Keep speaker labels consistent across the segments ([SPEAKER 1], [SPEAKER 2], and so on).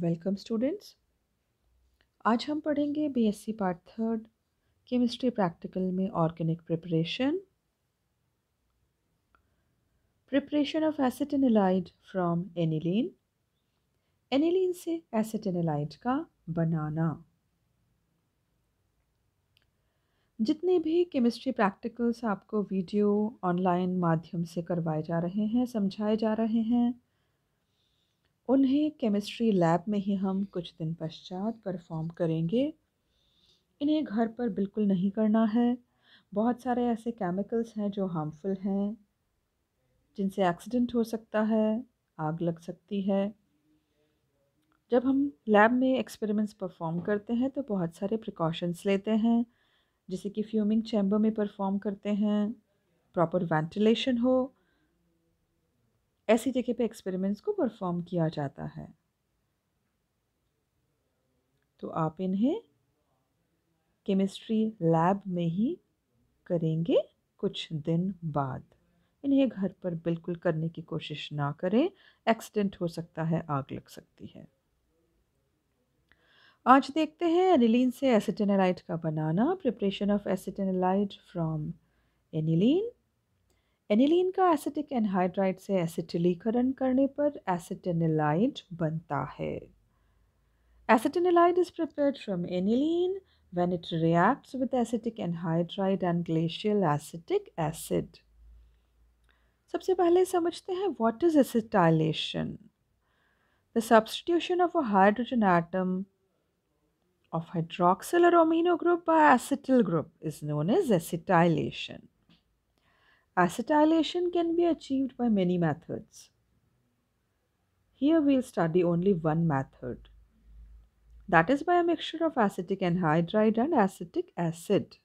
[SPEAKER 1] Welcome students आज हम पढ़ेंगे BSc part third chemistry practical में organic preparation preparation of acetanilide from aniline aniline से एसिटेनिलाइड का बनाना जितने भी केमिस्ट्री प्रैक्टिकल्स आपको वीडियो ऑनलाइन माध्यम से करवाए जा रहे हैं समझाए जा रहे हैं उन्हें केमिस्ट्री लैब में ही हम कुछ दिन पश्चात परफॉर्म करेंगे इन्हें घर पर बिल्कुल नहीं करना है बहुत सारे ऐसे केमिकल्स हैं जो हार्मफुल हैं जिनसे एक्सीडेंट हो सकता है आग लग सकती है जब हम लैब में एक्सपेरिमेंट्स परफॉर्म करते हैं तो बहुत सारे प्रिकॉशंस लेते हैं जैसे कि फ्यूमिंग चैम्बर में परफॉर्म करते हैं प्रॉपर वेंटिलेशन हो ऐसी जगह पे एक्सपेरिमेंट्स को परफॉर्म किया जाता है तो आप इन्हें केमिस्ट्री लैब में ही करेंगे कुछ दिन बाद इन्हें घर पर बिल्कुल करने की कोशिश ना करें एक्सीडेंट हो सकता है आग लग सकती है आज देखते हैं एनिलीन से एसिटेनालाइट का बनाना preparation of acetanilide from aniline aniline का एसिटिक एनहाइड्राइड से एसिटिलीकरण करने पर एसिटेनिलाइड बनता है acetanilide is prepared from aniline when it reacts with acetic anhydride and glacial acetic acid. सबसे पहले समझते हैं what is acetylation? The substitution of a hydrogen atom of hydroxyl or amino group by acetyl group is known as acetylation. Acetylation can be achieved by many methods. Here we'll study only one method. That is by a mixture of acetic anhydride and acetic acid.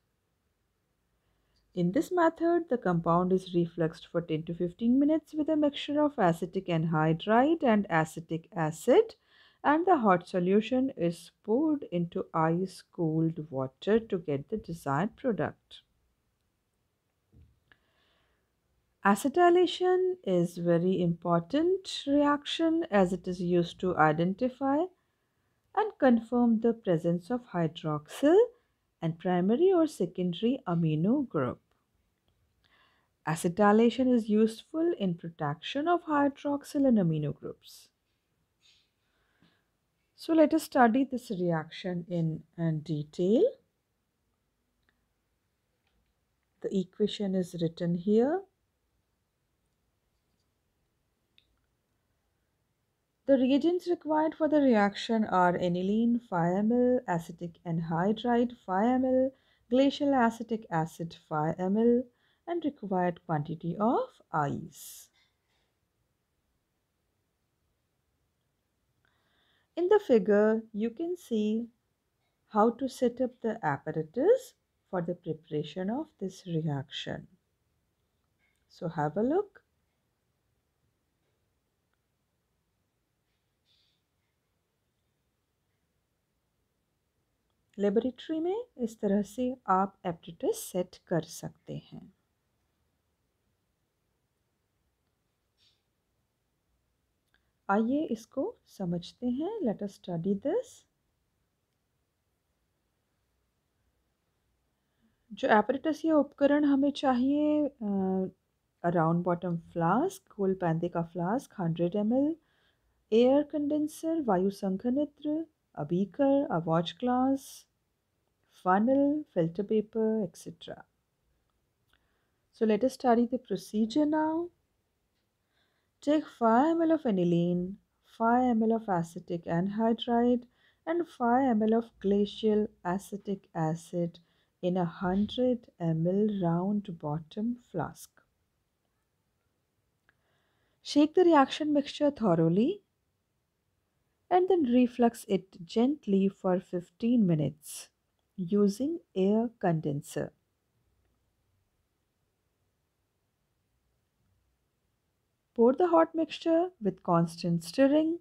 [SPEAKER 1] In this method, the compound is refluxed for 10 to 15 minutes with a mixture of acetic anhydride and acetic acid and the hot solution is poured into ice cold water to get the desired product. Acetylation is very important reaction as it is used to identify and confirm the presence of hydroxyl and primary or secondary amino group. Acetylation is useful in protection of hydroxyl and amino groups. So let us study this reaction in, in detail. The equation is written here. The reagents required for the reaction are aniline 5 ml, acetic anhydride 5 ml, glacial acetic acid 5 ml and required quantity of ice. In the figure, you can see how to set up the apparatus for the preparation of this reaction. So have a look. Laboratory में इस तरह से आप apparatus set कर सकते हैं आइए इसको समझते हैं लेट अस स्टडी दिस जो एपरेटस या उपकरण हमें चाहिए अराउंड बॉटम फ्लास्क गोल पैंदे का flask hundred M air condenser वायु संघनित्र a beaker a watch glass funnel, filter paper, etc. So let us study the procedure now. Take 5 ml of aniline, 5 ml of acetic anhydride and 5 ml of glacial acetic acid in a 100 ml round bottom flask. Shake the reaction mixture thoroughly and then reflux it gently for 15 minutes using air condenser. Pour the hot mixture with constant stirring.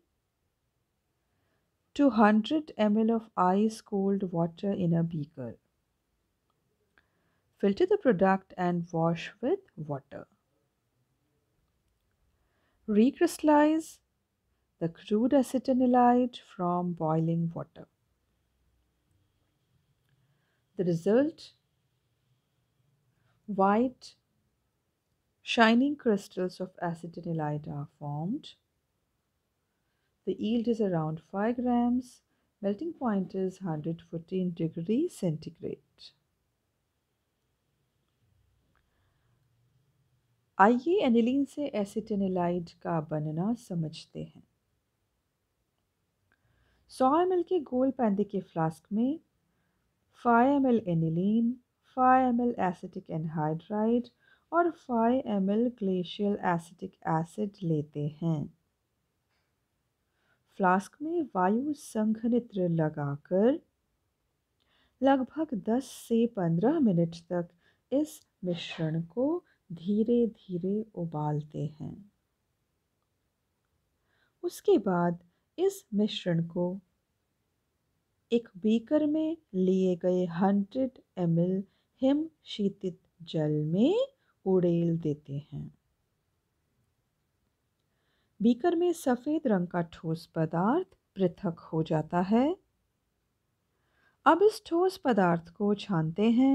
[SPEAKER 1] 200 ml of ice cold water in a beaker. Filter the product and wash with water. Recrystallize the crude acetanilide from boiling water. the result white shining crystals of acetanilite are formed. The yield is around 5 grams. Melting point is 114 degree centigrade. आइए aniline से एसिटेनिलाइड का बनना समझते हैं सौ M के गोल पैंदे के flask में five M L aniline five M L acetic anhydride और five M L glacial acetic acid लेते हैं फ्लास्क में वायु संघनित्र लगाकर लगभग 10 से 15 मिनट तक इस मिश्रण को धीरे धीरे उबालते हैं उसके बाद इस मिश्रण को एक बीकर में लिए गए हंड्रेड एम एल हिम शीतित जल में उड़ेल देते हैं बीकर में सफ़ेद रंग का ठोस पदार्थ पृथक हो जाता है अब इस ठोस पदार्थ को छानते हैं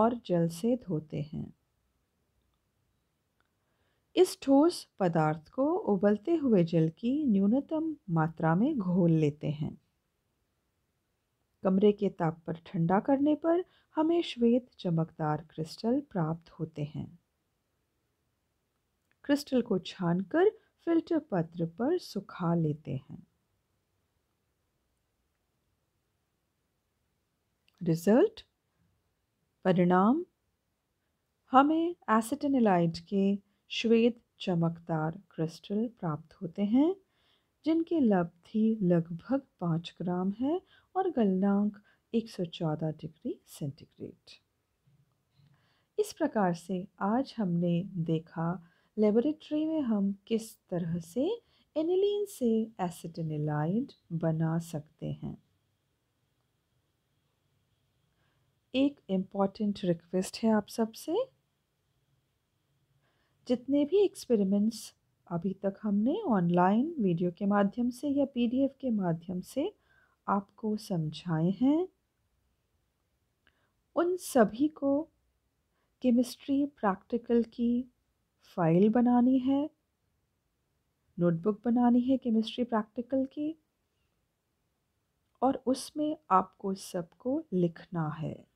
[SPEAKER 1] और जल से धोते हैं इस ठोस पदार्थ को उबलते हुए जल की न्यूनतम मात्रा में घोल लेते हैं कमरे के ताप पर ठंडा करने पर हमें श्वेत चमकदार क्रिस्टल प्राप्त होते हैं क्रिस्टल को छानकर फिल्टर पत्र पर सुखा लेते हैं रिजल्ट परिणाम हमें एसिटेनिलाइट के श्वेत चमकदार क्रिस्टल प्राप्त होते हैं जिनकी लब्धि लगभग पाँच ग्राम है और गलनांक 114 डिग्री सेंटीग्रेड इस प्रकार से आज हमने देखा लेबोरेटरी में हम किस तरह से एनिलीन से एसिटिनिलाइड बना सकते हैं एक इम्पॉर्टेंट रिक्वेस्ट है आप सबसे जितने भी एक्सपेरिमेंट्स अभी तक हमने ऑनलाइन वीडियो के माध्यम से या पीडीएफ के माध्यम से आपको समझाए हैं उन सभी को केमिस्ट्री प्रैक्टिकल की फ़ाइल बनानी है नोटबुक बनानी है केमिस्ट्री प्रैक्टिकल की और उसमें आपको सबको लिखना है